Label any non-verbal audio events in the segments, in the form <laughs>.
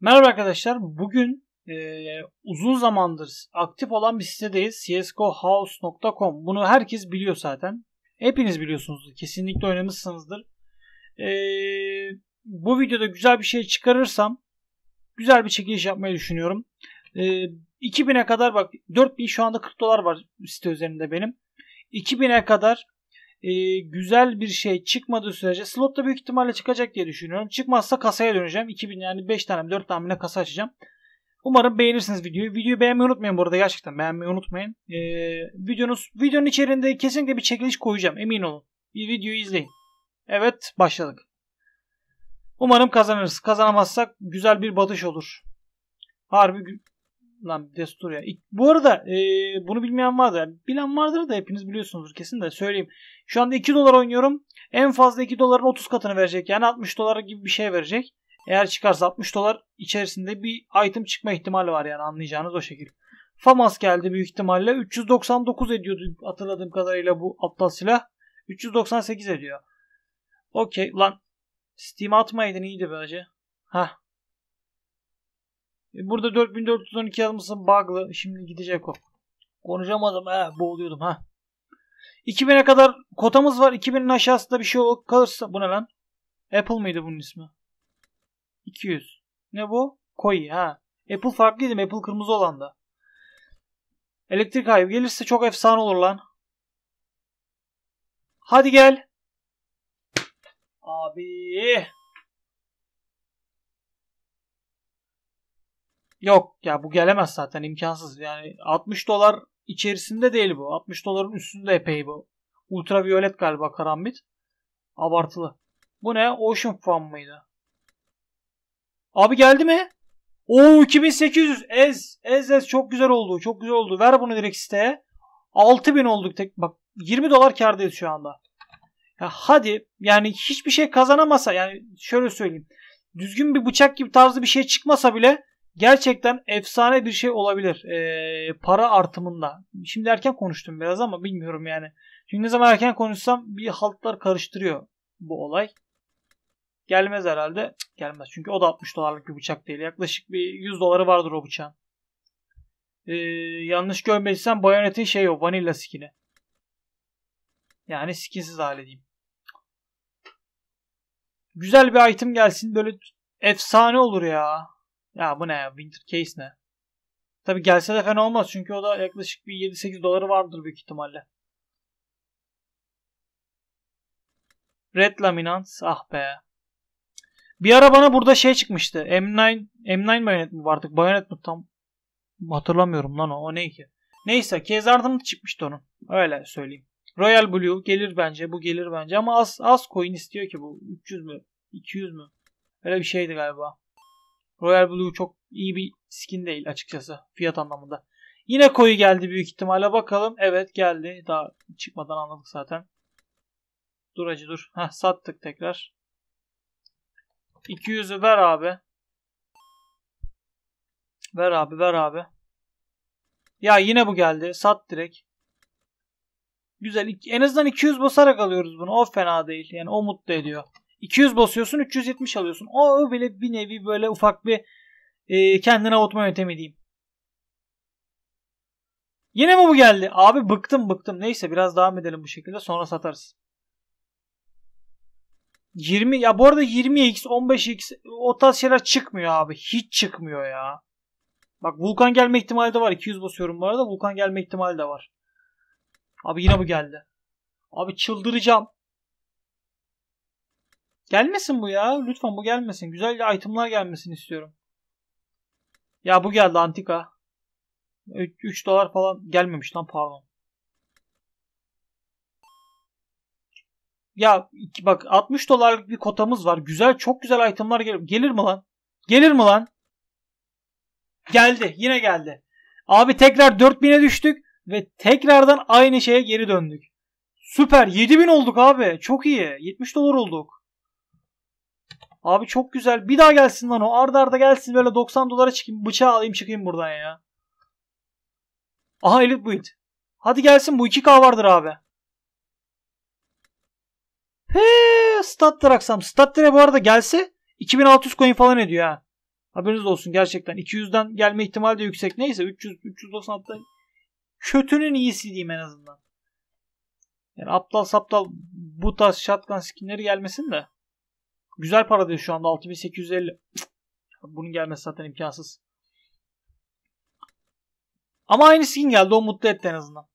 Merhaba arkadaşlar. Bugün e, uzun zamandır aktif olan bir sitedeyiz. csgohouse.com. Bunu herkes biliyor zaten. Hepiniz biliyorsunuz, Kesinlikle oynamışsınızdır. E, bu videoda güzel bir şey çıkarırsam güzel bir çekiliş yapmayı düşünüyorum. E, 2000'e kadar bak 4000 şu anda 40 dolar var site üzerinde benim. 2000'e kadar e, güzel bir şey çıkmadığı sürece slotta büyük ihtimalle çıkacak diye düşünüyorum. Çıkmazsa kasaya döneceğim. 2000 yani 5 tane 4 tane kasa açacağım. Umarım beğenirsiniz videoyu. Videoyu beğenmeyi unutmayın burada gerçekten beğenmeyi unutmayın. Ee, videonuz videonun içerisinde kesinlikle bir çekiliş koyacağım emin olun. Bir videoyu izleyin. Evet başladık. Umarım kazanırız. Kazanamazsak güzel bir batış olur. Harbi Lan destur ya. Bu arada e, bunu bilmeyen vardır. Bilen vardır da hepiniz biliyorsunuzdur kesin de söyleyeyim. Şu anda 2 dolar oynuyorum. En fazla 2 doların 30 katını verecek. Yani 60 dolar gibi bir şey verecek. Eğer çıkarsa 60 dolar içerisinde bir item çıkma ihtimali var yani anlayacağınız o şekilde. FAMAS geldi büyük ihtimalle. 399 ediyordu hatırladığım kadarıyla bu aptal silah. 398 ediyor. Okey lan. Steam atmaydın iyiydi böylece. Hah Burada 4412 yazmışsın bug'lı. Şimdi gidecek o. Konuşamadım. He, boğuluyordum. Ha. 2000'e kadar kotamız var. 2000'in aşağısında bir şey kalırsa. Bu ne lan? Apple mıydı bunun ismi? 200. Ne bu? Koyu ha. Apple farklıydı. Apple kırmızı olan da. Elektrik kaybı gelirse çok efsane olur lan. Hadi gel. Abi. Yok ya bu gelemez zaten imkansız. Yani 60 dolar içerisinde değil bu. 60 doların üstünde epey bu. Ultraviyolet galiba karambit. Abartılı. Bu ne? Ocean Fan mıydı? Abi geldi mi? Oo 2800 ez ez ez çok güzel oldu. Çok güzel oldu. Ver bunu direkt siteye. 6000 olduk tek bak 20 dolar kardayız şu anda. Ya hadi yani hiçbir şey kazanamasa yani şöyle söyleyeyim. Düzgün bir bıçak gibi tarzı bir şey çıkmasa bile gerçekten efsane bir şey olabilir e, para artımında. Şimdi erken konuştum biraz ama bilmiyorum yani. Çünkü ne zaman erken konuşsam bir haltlar karıştırıyor bu olay. Gelmez herhalde. Cık, gelmez çünkü o da 60 dolarlık bir bıçak değil. Yaklaşık bir 100 doları vardır o bıçağın. E, yanlış görmediysem Bayonet'in şey o vanilla skin'i. Yani skinsiz hale diyeyim. Güzel bir item gelsin böyle efsane olur ya. Ya bu ne ya? Winter Case ne? Tabi gelse de fena olmaz çünkü o da yaklaşık bir 7-8 doları vardır büyük ihtimalle. Red Laminans ah be. Bir ara bana burada şey çıkmıştı. M9 M9 bayonet mi vardı? Bayonet mi tam? Hatırlamıyorum lan o. O ne ki? Neyse Kezard'ın çıkmıştı onun. Öyle söyleyeyim. Royal Blue gelir bence. Bu gelir bence ama az az coin istiyor ki bu. 300 mü? 200 mü? Öyle bir şeydi galiba. Royal Blue çok iyi bir skin değil açıkçası fiyat anlamında. Yine koyu geldi büyük ihtimalle bakalım. Evet geldi. Daha çıkmadan anladık zaten. Dur acı dur. Heh, sattık tekrar. 200'ü ver abi. Ver abi ver abi. Ya yine bu geldi. Sat direkt. Güzel. En azından 200 basarak alıyoruz bunu. O fena değil. Yani o mutlu ediyor. 200 basıyorsun 370 alıyorsun. O bile bir nevi böyle ufak bir e, kendini avutma yöntemi diyeyim. Yine mi bu geldi? Abi bıktım bıktım. Neyse biraz devam edelim bu şekilde sonra satarız. 20 ya bu arada 20x 15x o tarz şeyler çıkmıyor abi. Hiç çıkmıyor ya. Bak Vulkan gelme ihtimali de var. 200 basıyorum bu arada. Vulkan gelme ihtimali de var. Abi yine bu geldi. Abi çıldıracağım. Gelmesin bu ya. Lütfen bu gelmesin. Güzel itemlar gelmesini istiyorum. Ya bu geldi antika. 3 dolar falan gelmemiş lan pardon. Ya bak 60 dolarlık bir kotamız var. Güzel çok güzel itemlar gelir. Gelir mi lan? Gelir mi lan? Geldi. Yine geldi. Abi tekrar 4000'e düştük ve tekrardan aynı şeye geri döndük. Süper. 7000 olduk abi. Çok iyi. 70 dolar olduk. Abi çok güzel. Bir daha gelsin lan o. Arda arda gelsin böyle 90 dolara çıkayım. Bıçağı alayım çıkayım buradan ya. Aha elit Build. Hadi gelsin bu 2K vardır abi. He, stat traksam. Stat bu arada gelse 2600 coin falan ediyor ha. Haberiniz olsun gerçekten. 200'den gelme ihtimali de yüksek. Neyse 300 390'da. kötünün iyisi diyeyim en azından. Yani aptal saptal bu tarz shotgun skinleri gelmesin de. Güzel para diyor şu anda 6850. Bunun gelmesi zaten imkansız. Ama aynı skin geldi o mutlu etti en azından.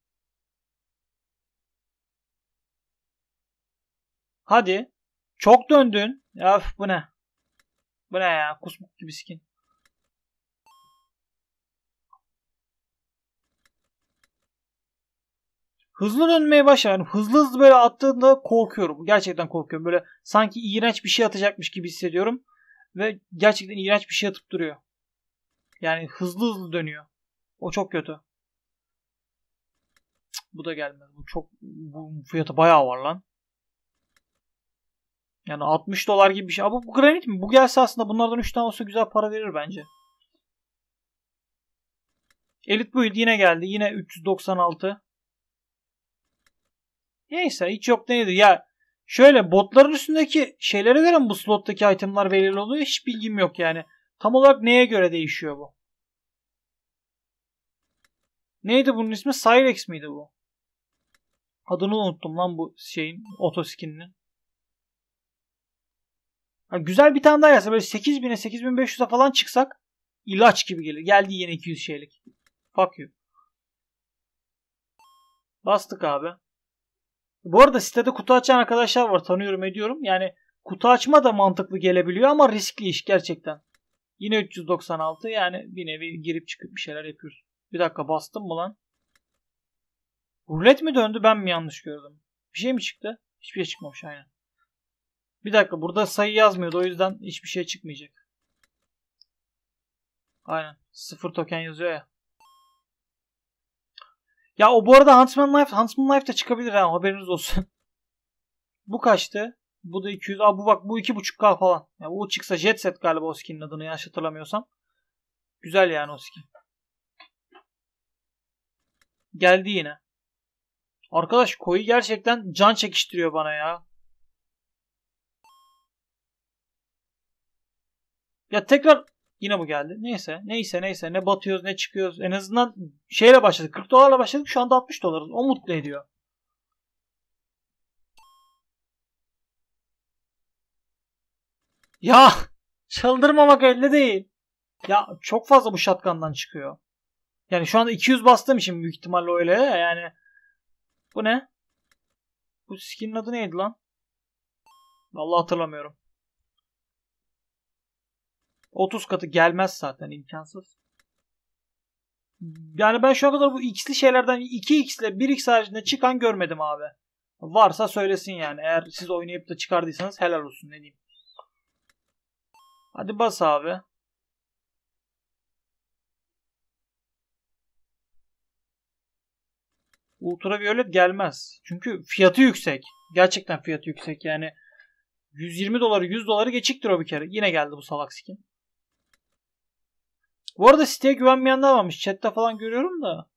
Hadi. Çok döndün. Ya öf, bu ne? Bu ne ya? Kusmuk gibi skin. hızlı dönmeye başlar. Yani hızlı hızlı böyle attığında korkuyorum. Gerçekten korkuyorum. Böyle sanki iğrenç bir şey atacakmış gibi hissediyorum. Ve gerçekten iğrenç bir şey atıp duruyor. Yani hızlı hızlı dönüyor. O çok kötü. bu da gelmez. Bu çok bu fiyatı bayağı var lan. Yani 60 dolar gibi bir şey. Ama bu, bu granit mi? Bu gelse aslında bunlardan 3 tane olsa güzel para verir bence. Elite Build yine geldi. Yine 396. Neyse hiç yok neydi. Ya şöyle botların üstündeki şeylere göre mi bu slottaki itemlar belirli oluyor? Hiç bilgim yok yani. Tam olarak neye göre değişiyor bu? Neydi bunun ismi? Cyrex miydi bu? Adını unuttum lan bu şeyin otoskininin. Yani güzel bir tane daha yazsa böyle 8000'e 8500'e falan çıksak ilaç gibi gelir. Geldi yine 200 şeylik. Fuck you. Bastık abi. Bu arada sitede kutu açan arkadaşlar var tanıyorum ediyorum. Yani kutu açma da mantıklı gelebiliyor ama riskli iş gerçekten. Yine 396 yani bir nevi girip çıkıp bir şeyler yapıyoruz. Bir dakika bastım mı lan? Rulet mi döndü ben mi yanlış gördüm? Bir şey mi çıktı? Hiçbir şey çıkmamış aynen. Bir dakika burada sayı yazmıyordu o yüzden hiçbir şey çıkmayacak. Aynen. Sıfır token yazıyor ya. Ya o bu arada Huntsman Life, Huntsman Life de çıkabilir ha haberiniz olsun. <laughs> bu kaçtı? Bu da 200. Aa bu bak bu 2.5K falan. Yani o çıksa Jet Set galiba o skinin adını yanlış hatırlamıyorsam. Güzel yani o skin. Geldi yine. Arkadaş koyu gerçekten can çekiştiriyor bana ya. Ya tekrar Yine bu geldi. Neyse neyse neyse ne batıyoruz ne çıkıyoruz. En azından şeyle başladık. 40 dolarla başladık şu anda 60 dolarız. O mutlu ediyor. Ya <laughs> çıldırmamak elde değil. Ya çok fazla bu şatkandan çıkıyor. Yani şu anda 200 bastım için büyük ihtimalle öyle ya. yani. Bu ne? Bu skinin adı neydi lan? Vallahi hatırlamıyorum. 30 katı gelmez zaten imkansız. Hmm. Yani ben şu an kadar bu x'li şeylerden 2x ile 1x haricinde çıkan görmedim abi. Varsa söylesin yani. Eğer siz oynayıp da çıkardıysanız helal olsun ne diyeyim. Hadi bas abi. Ultraviolet gelmez. Çünkü fiyatı yüksek. Gerçekten fiyatı yüksek yani. 120 doları 100 doları geçiktir o bir kere. Yine geldi bu salak skin. Bu arada siteye güvenmeyenler varmış. Chat'te falan görüyorum da.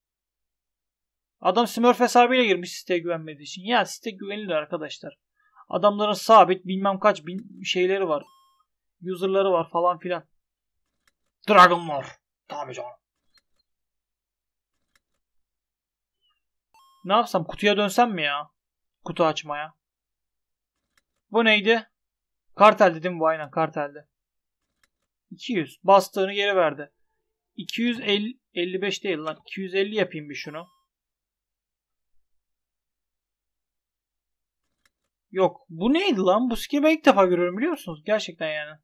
Adam Smurf hesabıyla girmiş siteye güvenmediği için. Ya site güvenilir arkadaşlar. Adamların sabit bilmem kaç bin şeyleri var. User'ları var falan filan. Dragon var. Tamam canım. Ne yapsam? Kutuya dönsem mi ya? Kutu açmaya. Bu neydi? Kartel dedim bu aynen kartelde. 200. Bastığını geri verdi. 255 değil lan. 250 yapayım bir şunu. Yok. Bu neydi lan? Bu skin'i ben ilk defa görüyorum biliyor musunuz? Gerçekten yani.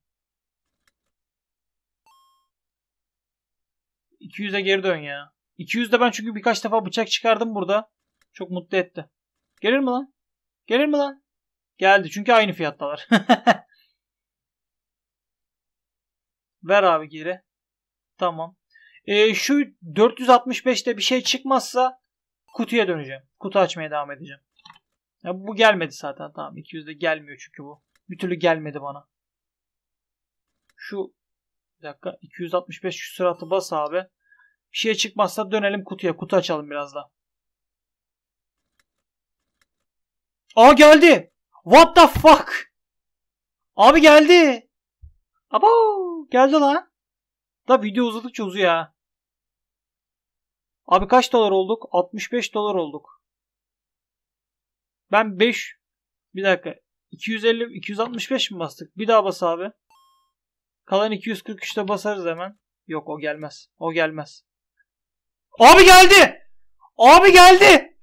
200'e geri dön ya. 200'de ben çünkü birkaç defa bıçak çıkardım burada. Çok mutlu etti. Gelir mi lan? Gelir mi lan? Geldi çünkü aynı fiyattalar. <laughs> Ver abi geri. Tamam. E, şu 465'te bir şey çıkmazsa kutuya döneceğim. Kutu açmaya devam edeceğim. Ya bu gelmedi zaten. Tamam 200'de gelmiyor çünkü bu. Bir türlü gelmedi bana. Şu bir dakika 265 şu süratı bas abi. Bir şey çıkmazsa dönelim kutuya. Kutu açalım biraz da. Aa geldi. What the fuck? Abi geldi. Abo geldi lan. Da video uzadıkça uzuyor ha. Abi kaç dolar olduk? 65 dolar olduk. Ben 5 bir dakika 250 265 mi bastık? Bir daha bas abi. Kalan 243'te basarız hemen. Yok o gelmez. O gelmez. Abi geldi. Abi geldi.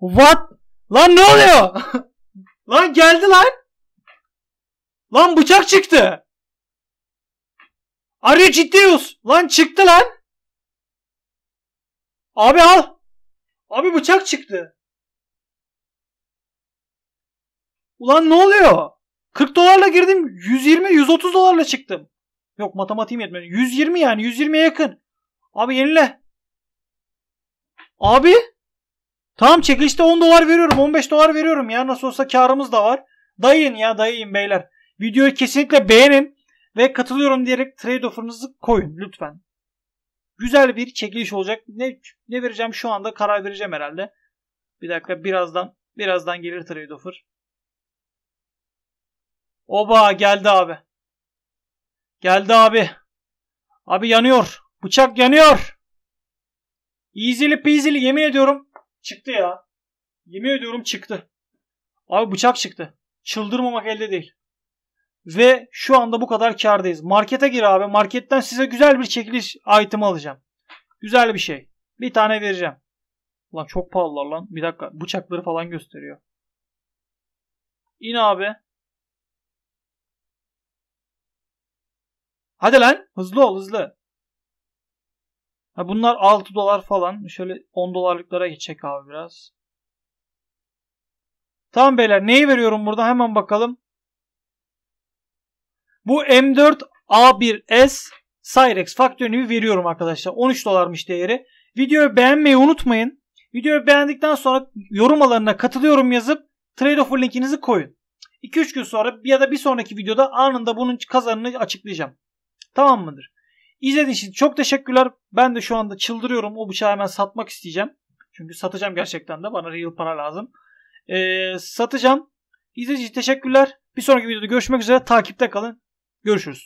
What? Lan ne oluyor? <laughs> lan geldi lan. Lan bıçak çıktı. Arıyor Ciddiyus. Lan çıktı lan. Abi al. Abi bıçak çıktı. Ulan ne oluyor? 40 dolarla girdim. 120-130 dolarla çıktım. Yok matematiğim yetmedi. 120 yani. 120'ye yakın. Abi yenile. Abi. Tamam çekilişte 10 dolar veriyorum. 15 dolar veriyorum ya. Nasıl olsa karımız da var. Dayın ya dayayın beyler. Videoyu kesinlikle beğenin. Ve katılıyorum diyerek trade offer'ınızı koyun lütfen. Güzel bir çekiliş olacak. Ne ne vereceğim şu anda karar vereceğim herhalde. Bir dakika birazdan birazdan gelir trade offer. Oba geldi abi. Geldi abi. Abi yanıyor. Bıçak yanıyor. Easy'li peasy'li yemin ediyorum çıktı ya. Yemin ediyorum çıktı. Abi bıçak çıktı. Çıldırmamak elde değil ve şu anda bu kadar kardayız. Markete gir abi. Marketten size güzel bir çekiliş item alacağım. Güzel bir şey. Bir tane vereceğim. Lan çok pahalılar lan. Bir dakika bıçakları falan gösteriyor. İn abi. Hadi lan hızlı ol hızlı. Ha bunlar 6 dolar falan. Şöyle 10 dolarlıklara geçecek abi biraz. Tamam beyler neyi veriyorum burada hemen bakalım. Bu M4 A1S Cyrex faktörünü veriyorum arkadaşlar. 13 dolarmış değeri. Videoyu beğenmeyi unutmayın. Videoyu beğendikten sonra yorum alanına katılıyorum yazıp trade offer linkinizi koyun. 2-3 gün sonra ya da bir sonraki videoda anında bunun kazanını açıklayacağım. Tamam mıdır? İzlediğiniz için çok teşekkürler. Ben de şu anda çıldırıyorum. O bıçağı hemen satmak isteyeceğim. Çünkü satacağım gerçekten de. Bana real para lazım. Ee, satacağım. İzlediğiniz için teşekkürler. Bir sonraki videoda görüşmek üzere. Takipte kalın. Görüşürüz.